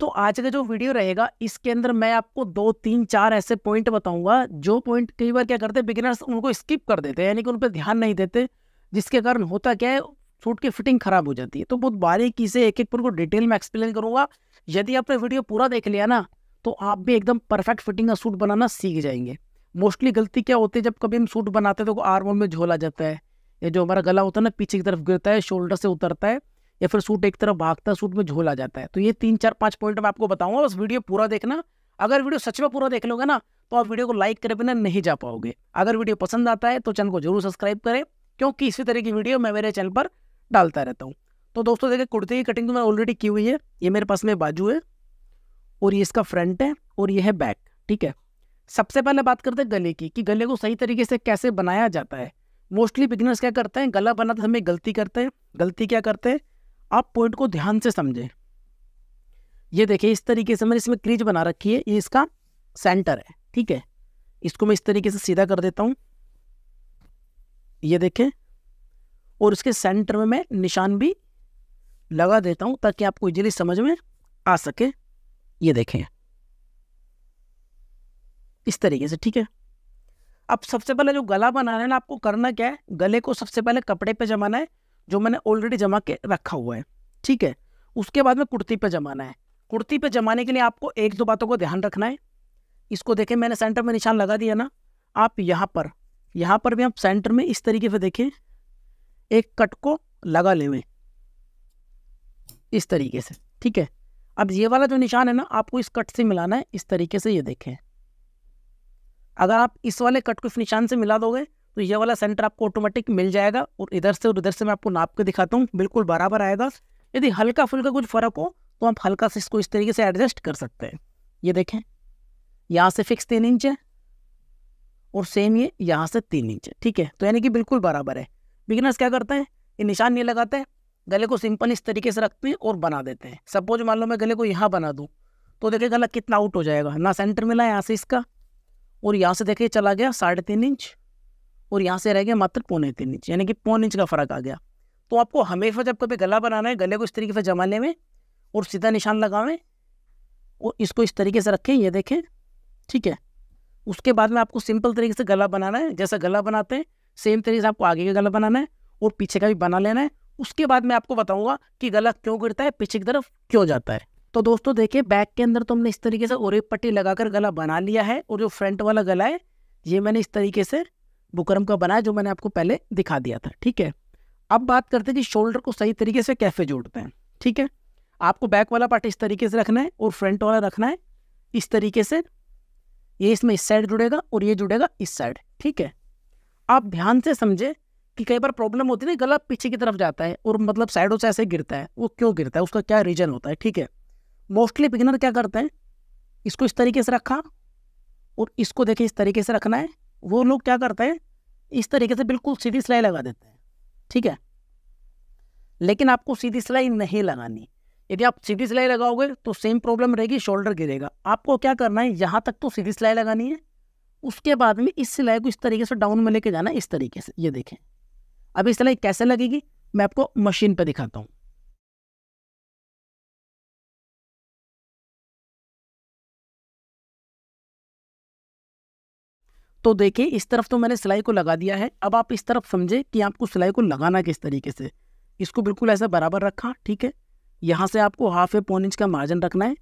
तो आज का जो वीडियो रहेगा इसके अंदर मैं आपको दो तीन चार ऐसे पॉइंट बताऊंगा जो पॉइंट कई बार क्या करते हैं बिगिनर्स उनको स्किप कर देते हैं यानी कि उन पर ध्यान नहीं देते जिसके कारण होता क्या है सूट की फिटिंग खराब हो जाती है तो बहुत बारीकी से एक एक पर को डिटेल में एक्सप्लेन करूंगा यदि आपने वीडियो पूरा देख लिया ना तो आप भी एकदम परफेक्ट फिटिंग का सूट बनाना सीख जाएंगे मोस्टली गलती क्या होती है जब कभी हम सूट बनाते हैं तो आर्म में झोला जाता है या जो हमारा गला होता है ना पीछे की तरफ गिरता है शोल्डर से उतरता है या फिर सूट एक तरफ भागता है सूट में झोल आ जाता है तो ये तीन चार पाँच पॉइंट मैं आपको बताऊंगा बस वीडियो पूरा देखना अगर वीडियो सच में पूरा देख लोगे ना तो आप वीडियो को लाइक करे बिना नहीं जा पाओगे अगर वीडियो पसंद आता है तो चैनल को जरूर सब्सक्राइब करें क्योंकि इसी तरह की वीडियो मैं मेरे चैनल पर डालता रहता हूँ तो दोस्तों देखिए कुर्ते की कटिंग तो मैंने ऑलरेडी की हुई है ये मेरे पास में बाजू है और ये इसका फ्रंट है और ये है बैक ठीक है सबसे पहले बात करते हैं गले की कि गले को सही तरीके से कैसे बनाया जाता है मोस्टली बिगनर्स क्या करते हैं गला बनाते समय गलती करते हैं गलती क्या करते हैं आप पॉइंट को ध्यान से समझें ये देखिए इस तरीके से मैंने इसमें क्रीज बना रखी है ये इसका सेंटर है ठीक है इसको मैं इस तरीके से सीधा कर देता हूँ ये देखें और इसके सेंटर में मैं निशान भी लगा देता हूँ ताकि आपको इजीली समझ में आ सके ये देखें इस तरीके से ठीक है अब सबसे पहले जो गला बनाना है ना आपको करना क्या है गले को सबसे पहले कपड़े पे जमाना है जो मैंने ऑलरेडी जमा के रखा हुआ है ठीक है उसके बाद में कुर्ती पे जमाना है कुर्ती पे जमाने के लिए आपको एक दो बातों को ध्यान रखना है इसको देखें मैंने सेंटर में निशान लगा दिया ना आप यहाँ पर यहाँ पर भी आप सेंटर में इस तरीके से देखें एक कट को लगा लेवें इस तरीके से ठीक है अब ये वाला जो निशान है ना आपको इस कट से मिलाना है इस तरीके से ये देखें अगर आप इस वाले कट को इस निशान से मिला दोगे तो ये वाला सेंटर आपको ऑटोमेटिक मिल जाएगा और इधर से और उधर से मैं आपको नाप के दिखाता हूँ बिल्कुल बराबर आएगा यदि हल्का फुल्का कुछ फ़र्क हो तो आप हल्का से इसको इस तरीके से एडजस्ट कर सकते हैं ये देखें यहाँ से फिक्स तीन इंच है और सेम ये यहाँ से तीन इंच है ठीक है तो यानी कि बिल्कुल बराबर है बिगिनर्स क्या करते हैं ये निशान नहीं लगाते हैं गले को सिंपल इस तरीके से रखते हैं और बना देते हैं सपोज मान लो मैं गले को यहाँ बना दूँ तो देखिए गला कितना आउट हो जाएगा ना सेंटर मिला यहाँ से इसका और यहाँ से देखिए चला गया साढ़े तीन इंच और यहाँ से रह गया मात्र पौने तीन इंच यानी कि पौन इंच का फर्क आ गया तो आपको हमेशा जब कभी गला बनाना है गले को इस तरीके से जमाने में और सीधा निशान लगावें और इसको इस तरीके से रखें ये देखें ठीक है उसके बाद में आपको सिंपल तरीके से गला बनाना है जैसा गला बनाते हैं सेम तरीके से आपको आगे का गला बनाना है और पीछे का भी बना लेना है उसके बाद मैं आपको बताऊंगा कि गला क्यों गिरता है पीछे की तरफ क्यों जाता है तो दोस्तों देखिए बैक के अंदर तो हमने इस तरीके से और एक पट्टी लगाकर गला बना लिया है और जो फ्रंट वाला गला है ये मैंने इस तरीके से बुकरम का बना है जो मैंने आपको पहले दिखा दिया था ठीक है अब बात करते हैं कि शोल्डर को सही तरीके से कैसे जोड़ते हैं ठीक है आपको बैक वाला पार्ट इस तरीके से रखना है और फ्रंट वाला रखना है इस तरीके से ये इसमें इस साइड जुड़ेगा और ये जुड़ेगा इस साइड ठीक है आप ध्यान से समझे कि कई बार प्रॉब्लम होती है ना गला पीछे की तरफ जाता है और मतलब साइडों से ऐसे गिरता है वो क्यों गिरता है उसका क्या रीजन होता है ठीक है मोस्टली बिगिनर क्या करते हैं इसको इस तरीके से रखा और इसको देखें इस तरीके से रखना है वो लोग क्या करते हैं इस तरीके से बिल्कुल सीधी सिलाई लगा देते हैं ठीक है लेकिन आपको सीधी सिलाई नहीं लगानी यदि आप सीधी सिलाई लगाओगे तो सेम प्रॉब्लम रहेगी शोल्डर गिरेगा आपको क्या करना है यहाँ तक तो सीधी सिलाई लगानी है उसके बाद में इस सिलाई को इस तरीके से डाउन में लेके जाना इस तरीके से ये देखें अब इस सिलाई कैसे लगेगी मैं आपको मशीन पर दिखाता हूँ तो देखिए इस तरफ तो मैंने सिलाई को लगा दिया है अब आप इस तरफ समझे कि आपको सिलाई को लगाना किस तरीके से इसको बिल्कुल ऐसा बराबर रखा ठीक है यहाँ से आपको हाफ ए पौन इंच का मार्जिन रखना है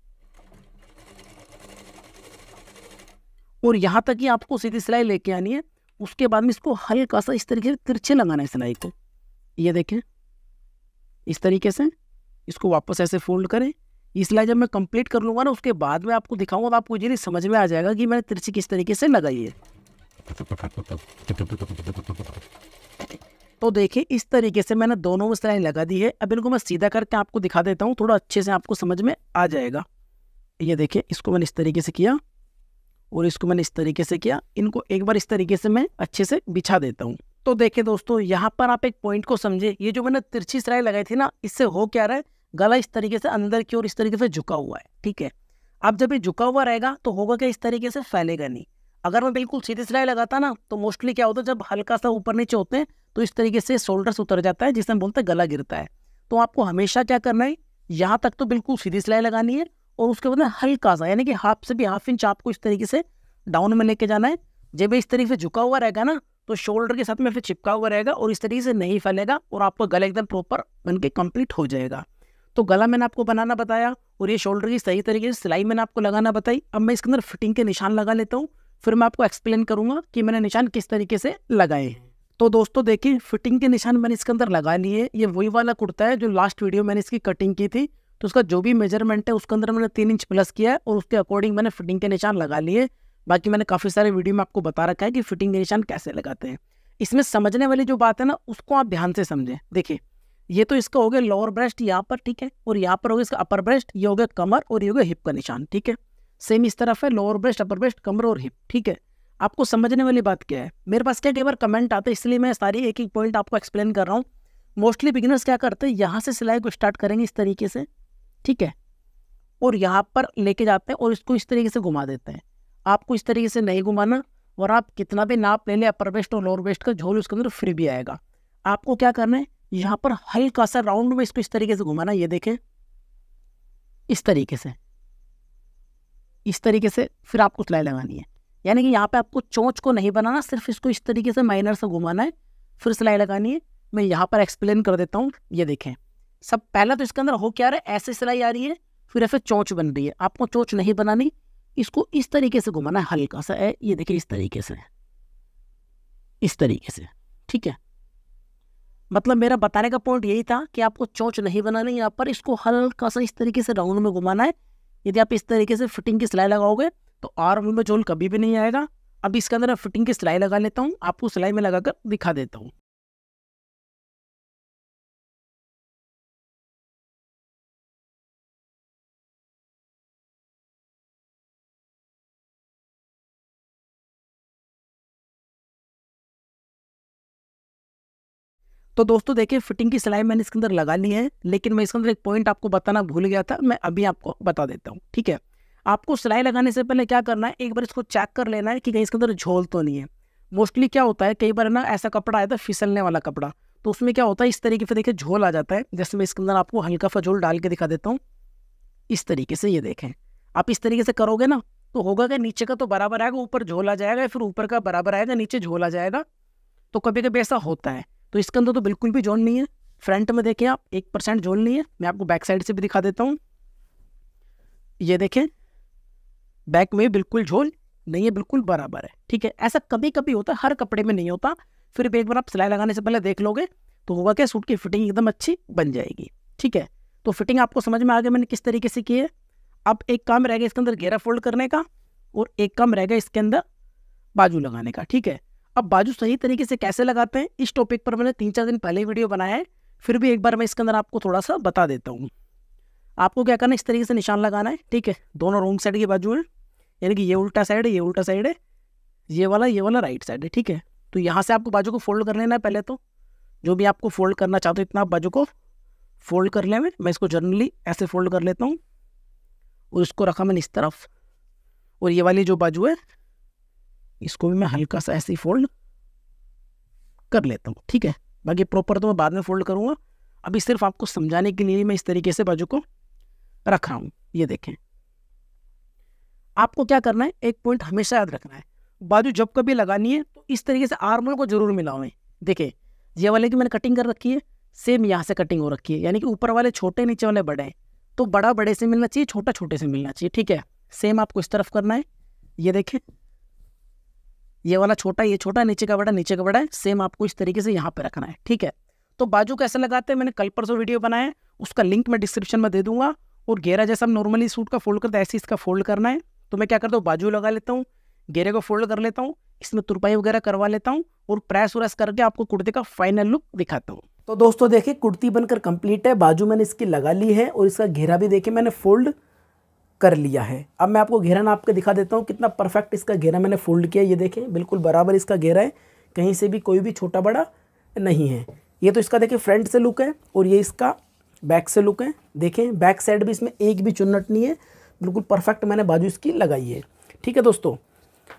और यहाँ तक ही आपको सीधी सिलाई लेके आनी है उसके बाद में इसको हल्का सा इस तरीके से तिरछे लगाना है सिलाई को ये देखें इस तरीके से इसको वापस ऐसे फोल्ड करें ये सिलाई जब मैं कंप्लीट कर लूँगा ना उसके बाद में आपको दिखाऊंगा तो आपको इजीली समझ में आ जाएगा कि मैंने तिरछी किस तरीके से लगाई है तो देखिए इस तरीके से मैंने दोनों में सिलाई लगा दी है अब इनको मैं सीधा करके आपको दिखा देता हूँ थोड़ा अच्छे से आपको समझ में आ जाएगा ये देखिए इसको मैंने इस तरीके से किया और इसको मैंने इस तरीके से किया इनको एक बार इस तरीके से मैं अच्छे से बिछा देता हूँ तो देखिए दोस्तों यहाँ पर आप एक पॉइंट को समझे ये जो मैंने तिरछी सिलाई लगाई थी ना इससे हो क्या रहा है गला इस तरीके से अंदर की ओर इस तरीके से झुका हुआ है ठीक है अब जब ये झुका हुआ रहेगा तो होगा क्या इस तरीके से फैलेगा नहीं अगर मैं बिल्कुल सीधी सिलाई लगाता ना तो मोस्टली क्या होता है जब हल्का सा ऊपर नीचे होते हैं तो इस तरीके से शोल्डर्स उतर जाता है जिसे हम बोलते हैं गला गिरता है तो आपको हमेशा क्या करना है यहाँ तक तो बिल्कुल सीधी सिलाई लगानी है और उसके बाद हल्का सा यानी कि हाफ से भी हाफ इंच आपको इस तरीके से डाउन में लेके जाना है जब इस तरीके से झुका हुआ रहेगा ना तो शोल्डर के साथ में फिर चिपका हुआ रहेगा और इस तरीके से नहीं फैलेगा और आपका गला एकदम प्रॉपर बन के कम्प्लीट हो जाएगा तो गला मैंने आपको बनाना बताया और ये शोल्डर की सही तरीके से सिलाई मैंने आपको लगाना बताई अब मैं इसके अंदर फिटिंग के निशान लगा लेता हूँ फिर मैं आपको एक्सप्लेन करूंगा कि मैंने निशान किस तरीके से लगाए हैं तो दोस्तों देखिए फिटिंग के निशान मैंने इसके अंदर लगा लिए ये वही वाला कुर्ता है जो लास्ट वीडियो मैंने इसकी कटिंग की थी तो उसका जो भी मेजरमेंट है उसके अंदर मैंने तीन इंच प्लस किया है और उसके अकॉर्डिंग मैंने फिटिंग के निशान लगा लिए बाकी मैंने काफ़ी सारे वीडियो में आपको बता रखा है कि फिटिंग के निशान कैसे लगाते हैं इसमें समझने वाली जो बात है ना उसको आप ध्यान से समझें देखिए ये तो इसका हो गया लोअर ब्रेस्ट यहाँ पर ठीक है और यहाँ पर हो गया इसका अपर ब्रेस्ट ये हो गया कमर और ये हो गया हिप का निशान ठीक है सेम इस तरफ है लोअर ब्रेस्ट अपर ब्रेस्ट कमर और हिप ठीक है आपको समझने वाली बात क्या है मेरे पास क्या कई बार कमेंट आते हैं इसलिए मैं सारी एक एक पॉइंट आपको एक्सप्लेन कर रहा हूँ मोस्टली बिगिनर्स क्या करते हैं यहाँ से सिलाई को स्टार्ट करेंगे इस तरीके से ठीक है और यहाँ पर लेके जाते हैं और इसको इस तरीके से घुमा देते हैं आपको इस तरीके से नहीं घुमाना और आप कितना भी नाप ले लें अपर वेस्ट और लोअर वेस्ट का झोल उसके अंदर फिर भी आएगा आपको क्या करना है यहाँ पर हल्का सा राउंड में इसको इस तरीके से घुमाना ये देखें इस तरीके से इस तरीके से फिर आपको सिलाई लगानी है यानी कि यहाँ पे आपको चोंच को नहीं बनाना सिर्फ इसको इस तरीके से माइनर से घुमाना है फिर सिलाई लगानी है मैं यहाँ पर एक्सप्लेन कर देता हूँ ये देखें सब पहला तो इसके अंदर हो क्या रहा है ऐसे सिलाई आ रही है फिर ऐसे चोंच बन रही है आपको चोंच नहीं बनानी इसको इस तरीके से घुमाना है हल्का सा है ये देखिए इस तरीके से इस तरीके से ठीक है मतलब मेरा बताने का पॉइंट यही था कि आपको चोंच नहीं बनानी यहाँ पर इसको हल्का सा इस तरीके से राउंड में घुमाना है यदि आप इस तरीके से फिटिंग की सिलाई लगाओगे तो आर्म में झोल कभी भी नहीं आएगा अब इसके अंदर फिटिंग की सिलाई लगा लेता हूँ आपको सिलाई में लगाकर दिखा देता हूँ तो दोस्तों देखिए फिटिंग की सिलाई मैंने इसके अंदर लगा ली है लेकिन मैं इसके अंदर एक पॉइंट आपको बताना भूल गया था मैं अभी आपको बता देता हूँ ठीक है आपको सिलाई लगाने से पहले क्या करना है एक बार इसको चेक कर लेना है कि कहीं इसके अंदर झोल तो नहीं है मोस्टली क्या होता है कई बार ना ऐसा कपड़ा आया था फिसलने वाला कपड़ा तो उसमें क्या होता है इस तरीके से देखिए झोल आ जाता है जैसे मैं इसके अंदर आपको हल्का सा झोल डाल के दिखा देता हूँ इस तरीके से ये देखें आप इस तरीके से करोगे ना तो होगा क्या नीचे का तो बराबर आएगा ऊपर झोल आ जाएगा फिर ऊपर का बराबर आएगा नीचे झोल आ जाएगा तो कभी कभी ऐसा होता है तो इसके अंदर तो बिल्कुल भी जोन नहीं है फ्रंट में देखें आप एक परसेंट जोन नहीं है मैं आपको बैक साइड से भी दिखा देता हूँ ये देखें बैक में बिल्कुल झोल नहीं है बिल्कुल बराबर है ठीक है ऐसा कभी कभी होता है हर कपड़े में नहीं होता फिर भी एक बार आप सिलाई लगाने से पहले देख लोगे तो होगा क्या सूट की फिटिंग एकदम अच्छी बन जाएगी ठीक है तो फिटिंग आपको समझ में आ गया मैंने किस तरीके से की है अब एक काम रहेगा इसके अंदर घेरा फोल्ड करने का और एक काम रहेगा इसके अंदर बाजू लगाने का ठीक है अब बाजू सही तरीके से कैसे लगाते हैं इस टॉपिक पर मैंने तीन चार दिन पहले ही वीडियो बनाया है फिर भी एक बार मैं इसके अंदर आपको थोड़ा सा बता देता हूँ आपको क्या करना है इस तरीके से निशान लगाना है ठीक है दोनों रोंग साइड के बाजू है यानी कि ये उल्टा साइड है ये उल्टा साइड है ये वाला ये वाला राइट साइड है ठीक है तो यहाँ से आपको बाजू को फोल्ड कर लेना है पहले तो जो भी आपको फोल्ड करना चाहते हो इतना आप बाजू को फोल्ड कर लें मैं इसको जनरली ऐसे फोल्ड कर लेता हूँ और इसको रखा मैंने इस तरफ और ये वाली जो बाजू है इसको भी मैं हल्का सा ऐसे ही फोल्ड कर लेता हूँ ठीक है बाकी प्रॉपर तो मैं बाद में फोल्ड करूँगा अभी सिर्फ आपको समझाने के लिए मैं इस तरीके से बाजू को रख रहा हूँ ये देखें आपको क्या करना है एक पॉइंट हमेशा याद रखना है बाजू जब कभी लगानी है तो इस तरीके से आर्मोल को जरूर मिलाओ देखें ये वाले की मैंने कटिंग कर रखी है सेम यहाँ से कटिंग हो रखी है यानी कि ऊपर वाले छोटे नीचे वाले बड़े हैं तो बड़ा बड़े से मिलना चाहिए छोटा छोटे से मिलना चाहिए ठीक है सेम आपको इस तरफ करना है ये देखें ये वाला छोटा ये छोटा नीचे का बड़ा नीचे का बड़ा है सेम आपको इस तरीके से यहाँ पे रखना है ठीक है तो बाजू कैसे लगाते हैं मैंने कल परसों वीडियो बनाया है उसका लिंक मैं डिस्क्रिप्शन में दे दूंगा और घेरा जैसा हम नॉर्मली सूट का फोल्ड करते हैं ऐसे इसका फोल्ड करना है तो मैं क्या करता हूँ बाजू लगा लेता हूँ गेरे को फोल्ड कर लेता हूँ इसमें तुरपाई वगैरह करवा लेता हूँ और प्रेस व्रेस करके आपको कुर्ते का फाइनल लुक दिखाता हूँ तो दोस्तों देखिए कुर्ती बनकर कंप्लीट है बाजू मैंने इसकी लगा ली है और इसका घेरा भी देखिए मैंने फोल्ड कर लिया है अब मैं आपको घेरा नाप के दिखा देता हूँ कितना परफेक्ट इसका घेरा मैंने फोल्ड किया ये देखें बिल्कुल बराबर इसका घेरा है कहीं से भी कोई भी छोटा बड़ा नहीं है ये तो इसका देखें फ्रंट से लुक है और ये इसका बैक से लुक है देखें बैक साइड भी इसमें एक भी चुन्नट नहीं है बिल्कुल परफेक्ट मैंने बाजू इसकी लगाई है ठीक है दोस्तों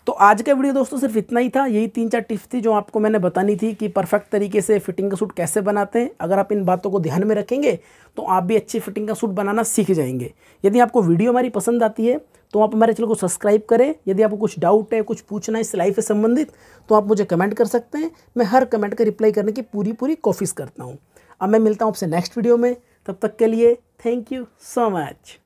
तो आज का वीडियो दोस्तों सिर्फ इतना ही था यही तीन चार टिप्स थी जो आपको मैंने बतानी थी कि परफेक्ट तरीके से फिटिंग का सूट कैसे बनाते हैं अगर आप इन बातों को ध्यान में रखेंगे तो आप भी अच्छी फिटिंग का सूट बनाना सीख जाएंगे यदि आपको वीडियो हमारी पसंद आती है तो आप हमारे चैनल को सब्सक्राइब करें यदि आपको कुछ डाउट है कुछ पूछना है सिलाई से संबंधित तो आप मुझे कमेंट कर सकते हैं मैं हर कमेंट का रिप्लाई करने की पूरी पूरी कोशिश करता हूँ अब मैं मिलता हूँ आपसे नेक्स्ट वीडियो में तब तक के लिए थैंक यू सो मच